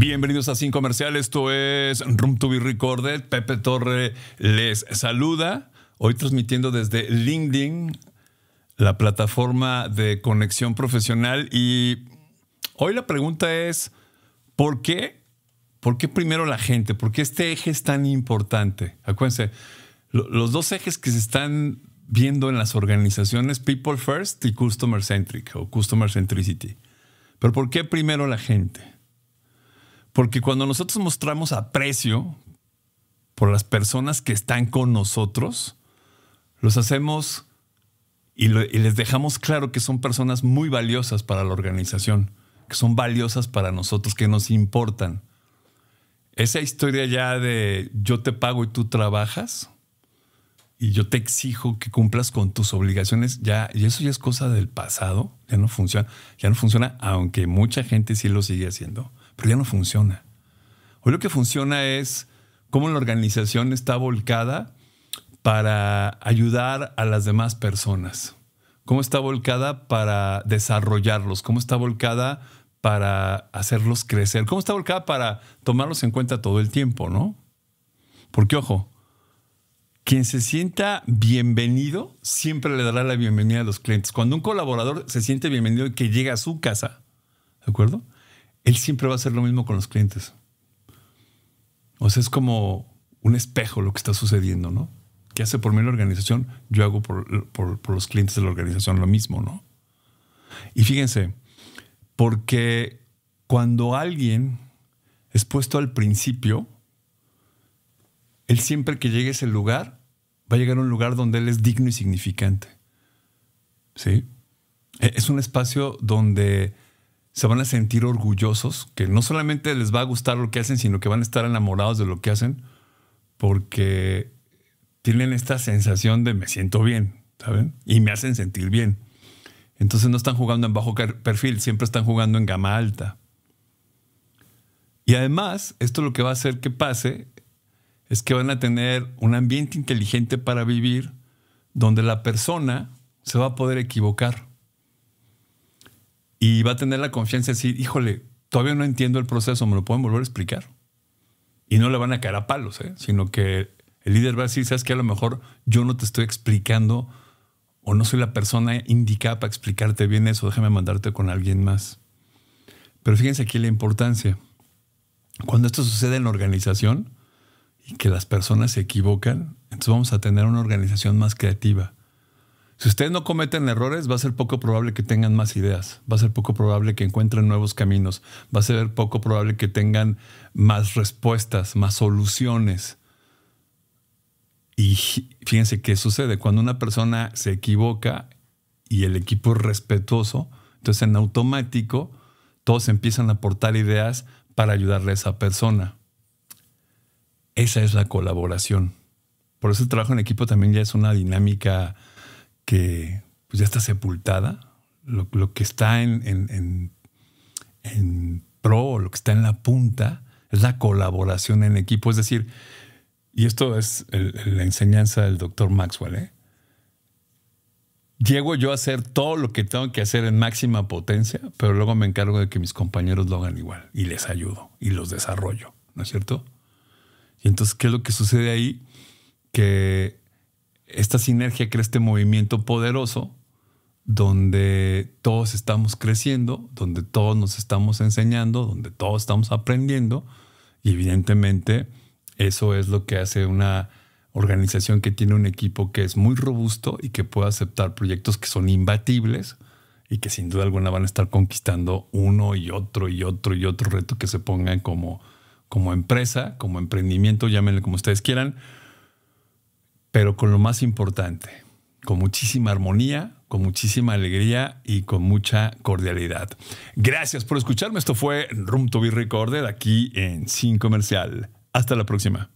Bienvenidos a Sin Comercial, esto es Room to be Recorded. Pepe Torre les saluda. Hoy transmitiendo desde LinkedIn, la plataforma de conexión profesional. Y hoy la pregunta es, ¿por qué? ¿Por qué primero la gente? ¿Por qué este eje es tan importante? Acuérdense, los dos ejes que se están viendo en las organizaciones, People First y Customer Centric o Customer Centricity. Pero ¿por qué primero la gente? Porque cuando nosotros mostramos aprecio por las personas que están con nosotros, los hacemos y, les dejamos claro que son personas muy valiosas para la organización, que son valiosas para nosotros, que nos importan. Esa historia ya de yo te pago y tú trabajas, y yo te exijo que cumplas con tus obligaciones, ya, y eso ya es cosa del pasado, ya no funciona, ya no funciona, aunque mucha gente sí lo sigue haciendo pero ya no funciona. Hoy lo que funciona es cómo la organización está volcada para ayudar a las demás personas, cómo está volcada para desarrollarlos, cómo está volcada para hacerlos crecer, cómo está volcada para tomarlos en cuenta todo el tiempo, ¿no? Porque ojo, quien se sienta bienvenido siempre le dará la bienvenida a los clientes. Cuando un colaborador se siente bienvenido y que llega a su casa, ¿de acuerdo? él siempre va a hacer lo mismo con los clientes. O sea, es como un espejo lo que está sucediendo, ¿no? ¿Qué hace por mí la organización? Yo hago por, los clientes de la organización lo mismo, ¿no? Y fíjense, porque cuando alguien es puesto al principio, él siempre que llegue a ese lugar, va a llegar a un lugar donde él es digno y significante. ¿Sí? E, es un espacio donde se van a sentir orgullosos, que no solamente les va a gustar lo que hacen, sino que van a estar enamorados de lo que hacen, porque tienen esta sensación de me siento bien, ¿saben? Y me hacen sentir bien. Entonces no están jugando en bajo perfil, siempre están jugando en gama alta. Y además, esto lo que va a hacer que pase es que van a tener un ambiente inteligente para vivir donde la persona se va a poder equivocar y va a tener la confianza de decir, híjole, todavía no entiendo el proceso, me lo pueden volver a explicar. Y no le van a caer a palos, ¿eh? sino que el líder va a decir, sabes que a lo mejor yo no te estoy explicando o no soy la persona indicada para explicarte bien eso, déjame mandarte con alguien más. Pero fíjense aquí la importancia. Cuando esto sucede en la organización y que las personas se equivocan, entonces vamos a tener una organización más creativa, si ustedes no cometen errores, va a ser poco probable que tengan más ideas, va a ser poco probable que encuentren nuevos caminos, va a ser poco probable que tengan más respuestas, más soluciones. Y fíjense qué sucede cuando una persona se equivoca y el equipo es respetuoso, entonces en automático todos empiezan a aportar ideas para ayudarle a esa persona. Esa es la colaboración. Por eso el trabajo en equipo también ya es una dinámica que pues, ya está sepultada, lo, que está en, en, pro, lo que está en la punta, es la colaboración en equipo. Es decir, y esto es la enseñanza del doctor Maxwell, ¿eh? Llego yo a hacer todo lo que tengo que hacer en máxima potencia, pero luego me encargo de que mis compañeros lo hagan igual y les ayudo y los desarrollo, ¿no es cierto? Y entonces, ¿qué es lo que sucede ahí? Que esta sinergia crea este movimiento poderoso donde todos estamos creciendo, donde todos nos estamos enseñando, donde todos estamos aprendiendo y evidentemente eso es lo que hace una organización que tiene un equipo que es muy robusto y que puede aceptar proyectos que son imbatibles y que sin duda alguna van a estar conquistando uno y otro y otro y otro reto que se pongan como, como empresa, como emprendimiento, llámenle como ustedes quieran, pero con lo más importante, con muchísima armonía, con muchísima alegría y con mucha cordialidad. Gracias por escucharme. Esto fue Room to be Recorded aquí en Sin Comercial. Hasta la próxima.